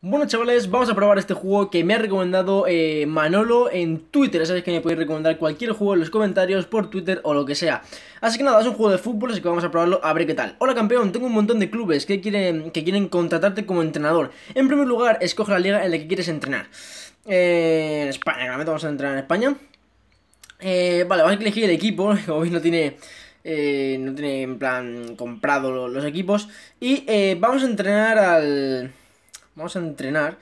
Bueno chavales, vamos a probar este juego que me ha recomendado eh, Manolo en Twitter Ya sabéis que me podéis recomendar cualquier juego en los comentarios, por Twitter o lo que sea Así que nada, es un juego de fútbol, así que vamos a probarlo a ver qué tal Hola campeón, tengo un montón de clubes que quieren, que quieren contratarte como entrenador En primer lugar, escoge la liga en la que quieres entrenar eh, En España, claramente vamos a entrenar en España eh, Vale, vamos a elegir el equipo, como no tiene... Eh, no tiene en plan comprado los equipos Y eh, vamos a entrenar al... Vamos a entrenar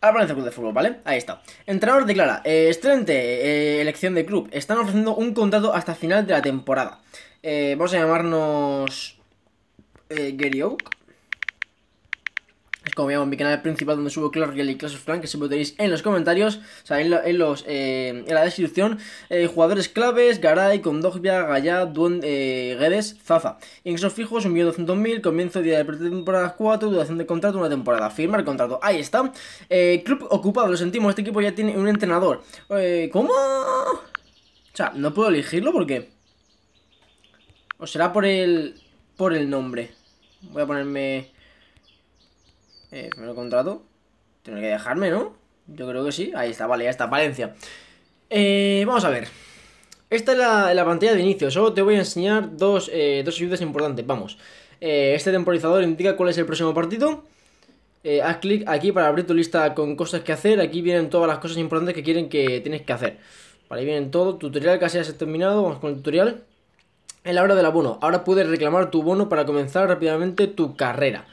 al Valencia Club de Fútbol, ¿vale? Ahí está. Entrenador declara, eh, excelente eh, elección de club. Están ofreciendo un contrato hasta final de la temporada. Eh, vamos a llamarnos eh, Gary Oak como veamos en mi canal principal donde subo Clash Royale y Clash of que siempre tenéis en los comentarios, o sea, en, la, los, eh, en la descripción, eh, jugadores claves, Garay, Condogbia, Gaya, Duende, eh, Guedes, Zafa Ingresos fijos, 1.200.000, comienzo día de temporada 4, duración de contrato, una temporada, Firma el contrato, ahí está. Eh, club ocupado, lo sentimos, este equipo ya tiene un entrenador. ¿Cómo? O sea, no puedo elegirlo porque... O será por el... por el nombre. Voy a ponerme... Eh, el contrato. Tiene que dejarme, ¿no? Yo creo que sí. Ahí está, vale, ya está, Valencia. Eh, vamos a ver. Esta es la, pantalla de inicio. Solo te voy a enseñar dos, eh, ayudas importantes. Vamos. Eh, este temporizador indica cuál es el próximo partido. haz clic aquí para abrir tu lista con cosas que hacer. Aquí vienen todas las cosas importantes que quieren que tienes que hacer. Vale, ahí vienen todo. Tutorial casi ya se ha terminado. Vamos con el tutorial. En la hora del abono. Ahora puedes reclamar tu bono para comenzar rápidamente tu carrera.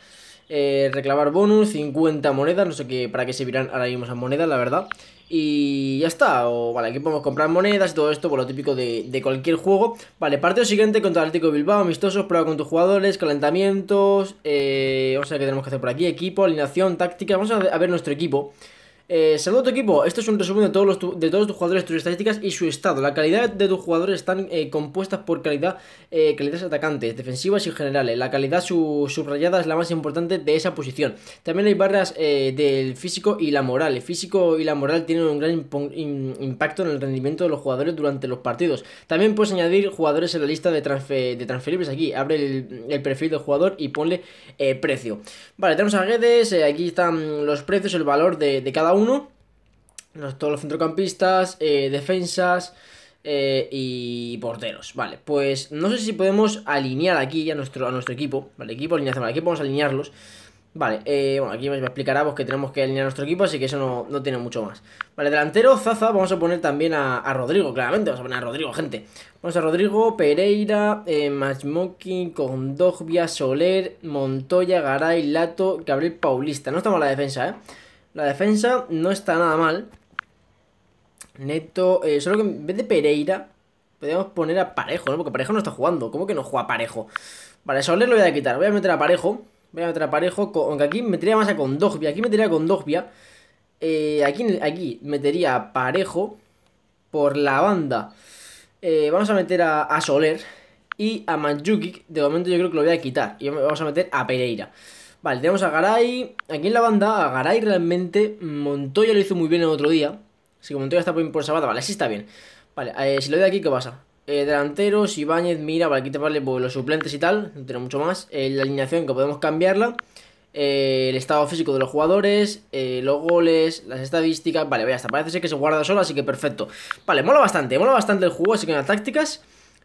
Eh, reclamar bonus, 50 monedas, no sé qué, para qué servirán ahora mismo esas monedas, la verdad. Y ya está, vale, aquí podemos comprar monedas y todo esto, por lo típico de, cualquier juego. Vale, partido siguiente contra el Atlético Bilbao, amistosos, prueba con tus jugadores, calentamientos, eh, vamos a ver qué tenemos que hacer por aquí, equipo, alineación, táctica, vamos a ver nuestro equipo. Eh, saludo a tu equipo. Esto es un resumen de todos, los de todos tus jugadores, tus estadísticas y su estado. La calidad de tus jugadores están eh, compuestas por calidad, eh, calidades atacantes, defensivas y generales. La calidad subrayada es la más importante de esa posición. También hay barras eh, del físico y la moral. El físico y la moral tienen un gran impacto en el rendimiento de los jugadores durante los partidos. También puedes añadir jugadores en la lista de, transferibles aquí. Abre el, perfil del jugador y ponle eh, precio. Vale, tenemos a Guedes. aquí están los precios, el valor de cada uno uno. Todos los centrocampistas, eh, defensas eh, y porteros. Vale, pues no sé si podemos alinear aquí a nuestro, a nuestro equipo. Vale, equipo, alineación. Vale, aquí podemos alinearlos. Vale, eh, bueno, aquí me explicará vos que tenemos que alinear nuestro equipo, así que eso no, tiene mucho más. Vale, delantero, Zaza, vamos a poner también a, Rodrigo, claramente, vamos a poner a Rodrigo, gente. Vamos a Rodrigo, Pereira, eh, Machmokin, Condogbia, Soler, Montoya, Garay, Lato, Gabriel Paulista. No estamos en la defensa, ¿eh? La defensa no está nada mal. Neto, eh, solo que en vez de Pereira, podríamos poner a Parejo, ¿no? Porque Parejo no está jugando. ¿Cómo que no juega Parejo? Vale, Soler lo voy a quitar. Voy a meter a Parejo. Voy a meter a Parejo. aunque aquí metería más a Kondogbia Aquí metería a Condogbia. Eh, aquí, aquí metería a Parejo por la banda. Eh, vamos a meter a, Soler y a Manjukic. De momento yo creo que lo voy a quitar. Y vamos a meter a Pereira. Vale, tenemos a Garay. Aquí en la banda, a Garay realmente Montoya lo hizo muy bien el otro día. Así que Montoya está por, por Sabata. Vale, así está bien. Vale, eh, si lo doy aquí, ¿qué pasa? Eh, delanteros, Ibáñez, Mira, vale, aquí te vale pues, los suplentes y tal. No tiene mucho más. Eh, la alineación que podemos cambiarla. el estado físico de los jugadores, los goles, las estadísticas. Vale, vaya, hasta Parece ser que se guarda solo, así que perfecto. Vale, mola bastante. Mola bastante el juego, así que las tácticas...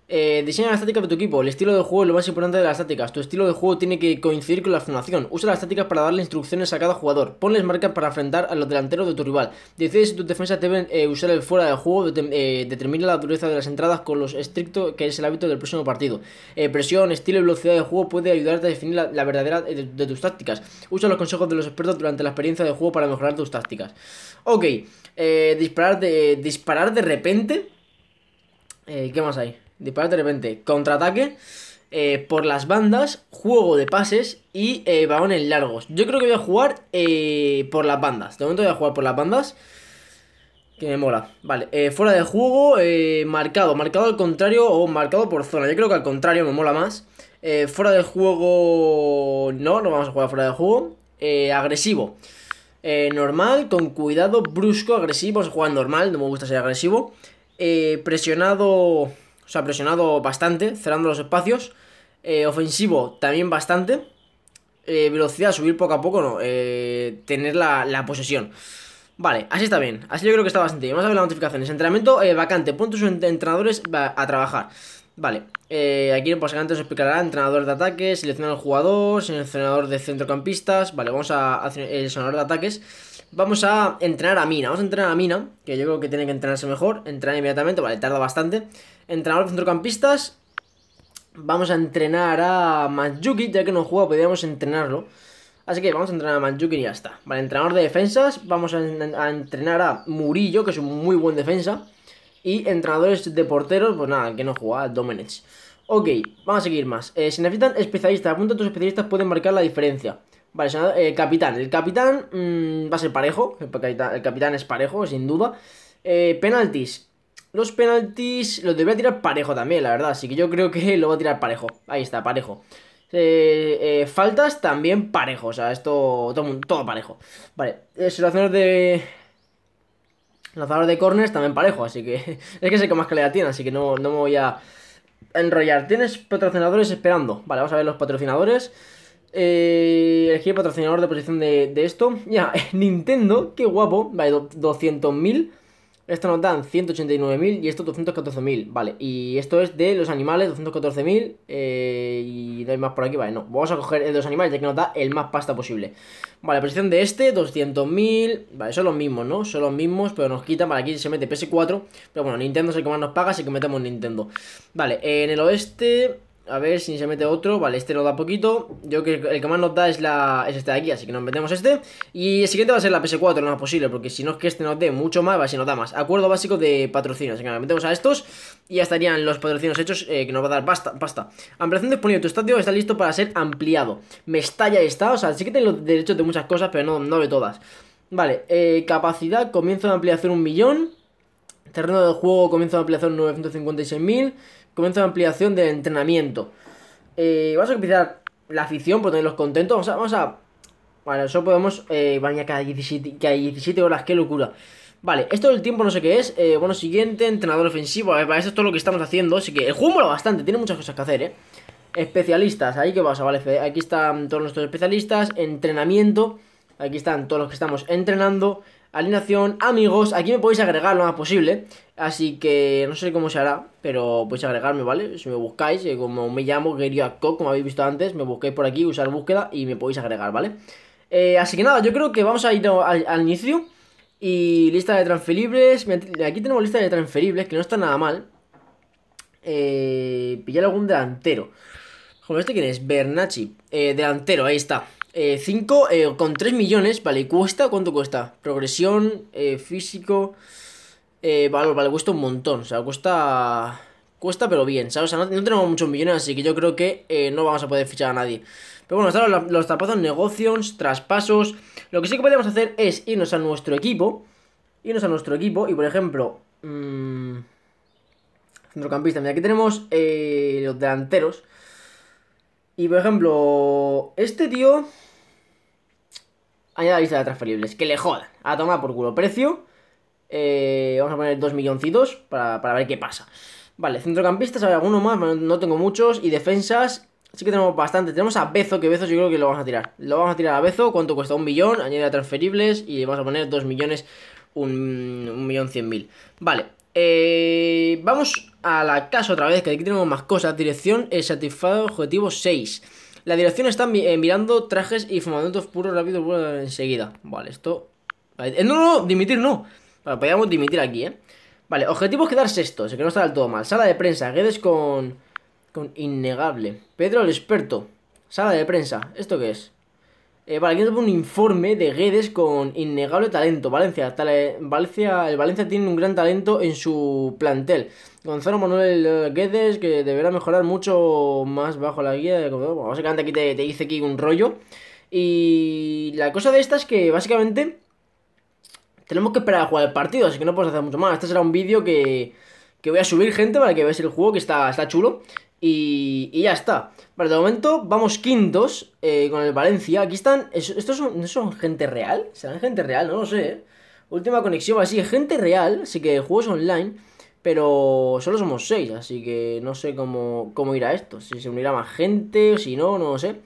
Eh, diseña la estática de tu equipo. El estilo de juego es lo más importante de las tácticas Tu estilo de juego tiene que coincidir con la formación. Usa las tácticas para darle instrucciones a cada jugador. Ponles marcas para enfrentar a los delanteros de tu rival. Decide si tus defensas deben eh, usar el fuera de juego. Eh, determina la dureza de las entradas con los estricto que es el hábito del próximo partido. Eh, presión, estilo y velocidad de juego puede ayudarte a definir la, verdadera de, tus tácticas. Usa los consejos de los expertos durante la experiencia de juego para mejorar tus tácticas. Ok, disparar, de, disparar de repente. ¿Qué más hay? Disparate de repente, contraataque, eh, por las bandas, juego de pases y eh, balones largos. Yo creo que voy a jugar eh, por las bandas. De momento voy a jugar por las bandas. Que me mola. Vale, eh, fuera de juego, marcado. Marcado al contrario o marcado por zona. Yo creo que al contrario me mola más. fuera de juego... No, no vamos a jugar fuera de juego. agresivo. normal, con cuidado, brusco, agresivo. Vamos a jugar normal, no me gusta ser agresivo. presionado... O sea, presionado bastante, cerrando los espacios. Eh, ofensivo también bastante. Eh, velocidad, subir poco a poco, no. Eh, tener la, posesión. Vale, así está bien. Así yo creo que está bastante bien. Vamos a ver las notificaciones. Entrenamiento eh, vacante. Pon tus entrenadores a trabajar. Vale, aquí en Pasagante os explicará entrenador de ataques, seleccionar el jugador, Entrenador de centrocampistas. Vale, vamos a, hacer el sonador de ataques. Vamos a entrenar a Mina. Vamos a entrenar a Mina, que yo creo que tiene que entrenarse mejor. Entrenar inmediatamente, vale, tarda bastante. Entrenador de centrocampistas. Vamos a entrenar a majuki ya que no juega, podríamos entrenarlo. Así que vamos a entrenar a majuki y ya está. Vale, entrenador de defensas. Vamos a, entrenar a Murillo, que es un muy buen defensa. Y entrenadores de porteros, pues nada, que no juega, Domenech. Ok, vamos a seguir más. Eh, si necesitan especialistas, apunta a tus especialistas, pueden marcar la diferencia. Vale, eh, capitán. El capitán mm, va a ser parejo. El capitán, es parejo, sin duda. Eh, penaltis. Los penaltis los debería tirar parejo también, la verdad. Así que yo creo que lo va a tirar parejo. Ahí está, parejo. Eh, eh, faltas también parejo. O sea, esto todo, parejo. Vale, situaciones de... Lanzador de corners también parejo, así que... es que sé que más calidad tiene, así que no, no me voy a enrollar. ¿Tienes patrocinadores esperando? Vale, vamos a ver los patrocinadores. Eh, elegir patrocinador de posición de, esto. Ya, Nintendo, qué guapo. Vale, 200.000. Esto nos dan 189.000 y esto 214.000. Vale, y esto es de los animales, 214.000. Eh, y no hay más por aquí, vale, no. Vamos a coger el de los animales ya que nos da el más pasta posible. Vale, posición de este, 200.000. Vale, son los mismos, ¿no? Son los mismos, pero nos quitan. Vale, aquí se mete PS4. Pero bueno, Nintendo es el que más nos paga, así que metemos Nintendo. Vale, en el oeste a ver si se mete otro. Vale, este nos da poquito. Yo creo que el que más nos da es, la, es este de aquí, así que nos metemos este. Y el siguiente va a ser la PS4, lo más posible, porque si no es que este nos dé mucho más, va a ser nos da más. Acuerdo básico de patrocinios, así que nos metemos a estos y ya estarían los patrocinios hechos eh, que nos va a dar Basta, pasta. Ampliación disponible, tu estadio está listo para ser ampliado. Me está, o sea, sí que tengo los derechos de muchas cosas, pero no, no de todas. Vale, eh, capacidad, comienzo de ampliación un millón. Terreno de juego, comienzo de ampliación 956.000. Comienza la ampliación del entrenamiento. Eh, vamos a empezar la afición por tenerlos contentos. Vamos a. Vamos bueno, eso podemos. Eh, vaya, cada 17, horas, qué locura. Vale, esto del tiempo no sé qué es. Eh, bueno, siguiente, entrenador ofensivo. A ver, para esto es todo lo que estamos haciendo. Así que el juego mola bastante, tiene muchas cosas que hacer, ¿eh? Especialistas, ahí que pasa, vale. Aquí están todos nuestros especialistas. Entrenamiento, aquí están todos los que estamos entrenando alineación, amigos, aquí me podéis agregar lo más posible, así que no sé cómo se hará, pero podéis agregarme, ¿vale? Si me buscáis, eh, como me llamo Geriaco, como habéis visto antes, me busquéis por aquí, usar búsqueda y me podéis agregar, ¿vale? Eh, así que nada, yo creo que vamos a ir al, inicio y lista de transferibles, aquí tenemos lista de transferibles, que no está nada mal. Eh, pillar algún delantero. Joder, ¿este quién es? Bernachi. Eh, delantero, ahí está. 5 eh, eh, con 3 millones, vale, cuesta, ¿cuánto cuesta? Progresión, eh, físico, vale, vale, cuesta un montón, o sea, cuesta, cuesta pero bien, ¿sabes? O sea, no, tenemos muchos millones, así que yo creo que no vamos a poder fichar a nadie. Pero bueno, están los, tapazos, negocios, traspasos, lo que sí que podemos hacer es irnos a nuestro equipo, irnos a nuestro equipo y, por ejemplo, mmm, centrocampista, mira, aquí tenemos los delanteros. Y por ejemplo, este tío Añada lista de transferibles. Que le jodan. A tomar por culo precio. Eh, vamos a poner 2 milloncitos para, ver qué pasa. Vale, centrocampistas, hay alguno más, no tengo muchos. Y defensas, sí que tenemos bastante. Tenemos a Bezo, que Bezo yo creo que lo vamos a tirar. Lo vamos a tirar a Bezo, ¿cuánto cuesta? Un millón, añade a transferibles y vamos a poner 2 millones, un, millón cien mil. Vale, eh, vamos a la casa otra vez, que aquí tenemos más cosas. Dirección, el satisfado objetivo 6. La dirección está eh, mirando trajes y fumamentos puros rápidos enseguida. Vale, esto... Eh, no, no, dimitir no. Vale, podríamos dimitir aquí, ¿eh? Vale, objetivo es quedar sexto, así que no está del todo mal. Sala de prensa, quedes con... Con innegable. Pedro el experto. Sala de prensa. ¿Esto qué es? Eh, vale, aquí un informe de Guedes con innegable talento. Valencia, tal Valencia, el Valencia tiene un gran talento en su plantel. Gonzalo Manuel eh, Guedes, que deberá mejorar mucho más bajo la guía. De... Bueno, básicamente aquí te, te dice aquí un rollo. Y la cosa de esta es que básicamente tenemos que esperar a jugar el partido, así que no puedes hacer mucho más. Este será un vídeo que que voy a subir, gente, para que veáis el juego, que está, está chulo. Y, y ya está. Para de momento vamos quintos eh, con el Valencia. Aquí están... ¿Estos son, son gente real? ¿Serán gente real? No lo sé. ¿eh? Última conexión, así, gente real. Así que juegos online. Pero solo somos seis, así que no sé cómo, cómo irá esto. Si se unirá más gente, si no, no lo sé.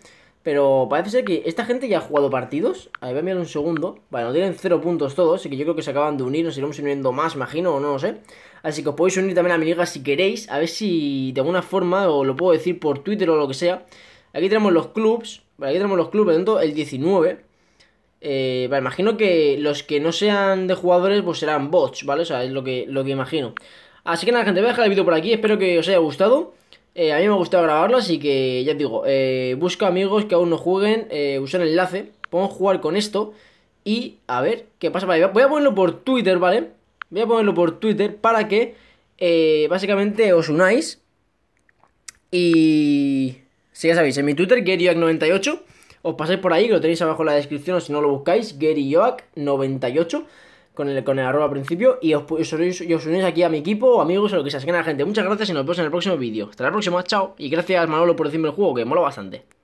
Pero parece ser que esta gente ya ha jugado partidos. A ver, voy a mirar un segundo. bueno tienen cero puntos todos, así que yo creo que se acaban de unir. Nos iremos uniendo más, imagino, o no lo sé. Así que os podéis unir también a mi liga si queréis. A ver si de alguna forma, o lo puedo decir por Twitter o lo que sea. Aquí tenemos los clubs. Vale, aquí tenemos los clubs, dentro el 19. Eh, vale, imagino que los que no sean de jugadores, pues serán bots, ¿vale? O sea, es lo que, lo que imagino. Así que nada, gente, voy a dejar el vídeo por aquí. Espero que os haya gustado. Eh, a mí me ha gustado grabarlo, así que ya os digo, eh, busca amigos que aún no jueguen, eh, usen el enlace, podemos jugar con esto y a ver qué pasa. ahí voy a ponerlo por Twitter, ¿vale? Voy a ponerlo por Twitter para que básicamente os unáis y... Si ya sabéis, en mi Twitter, garyoak 98 os pasáis por ahí, que lo tenéis abajo en la descripción o si no lo buscáis, gerioac 98 con el, con el arroba al principio y os, unís aquí a mi equipo, amigos o lo que sea. que nada, gente, muchas gracias y nos vemos en el próximo vídeo. Hasta la próxima, chao. Y gracias, Manolo, por decirme el juego, que mola bastante.